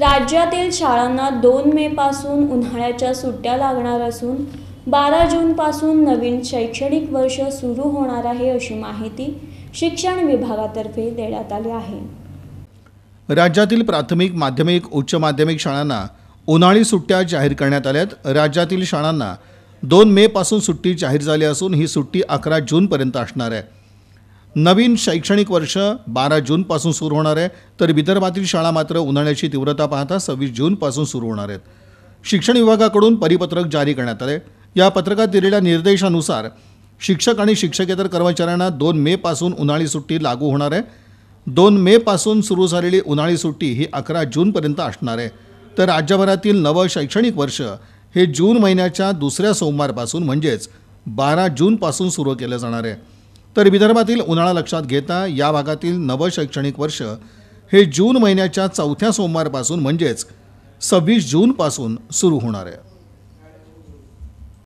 राज्यातील शाळांना दोन पासून उन्हाळ्याच्या सुट्ट्या लागणार असून बारा जूनपासून नवीन शैक्षणिक वर्ष सुरू होणार आहे अशी माहिती शिक्षण विभागातर्फे देण्यात आली आहे राज्यातील प्राथमिक माध्यमिक उच्च माध्यमिक शाळांना उन्हाळी सुट्ट्या जाहीर करण्यात आल्यात राज्यातील शाळांना दोन पासून सुट्टी जाहीर झाली असून ही सुट्टी अकरा जूनपर्यंत असणार आहे नवीन शैक्षणिक वर्ष बारा जूनपासून सुरू होणार आहे तर विदर्भातील शाळा मात्र उन्हाळ्याची तीव्रता पाहता सव्वीस जूनपासून सुरू होणार आहेत शिक्षण विभागाकडून परिपत्रक जारी करण्यात आले या पत्रकात दिलेल्या निर्देशानुसार शिक्षक आणि शिक्षकेतर कर्मचाऱ्यांना दोन मेपासून उन्हाळी सुट्टी लागू होणार आहे दोन मेपासून सुरू झालेली उन्हाळी सुट्टी ही अकरा जूनपर्यंत असणार आहे तर राज्यभरातील नवं शैक्षणिक वर्ष हे जून महिन्याच्या दुसऱ्या सोमवारपासून म्हणजेच बारा जूनपासून सुरू केलं जाणार आहे तर विदर्भातील उन्हाळा लक्षात घेता या भागातील नवं शैक्षणिक वर्ष हे जून महिन्याच्या चौथ्या सोमवारपासून म्हणजेच सव्वीस जूनपासून सुरू होणार आहे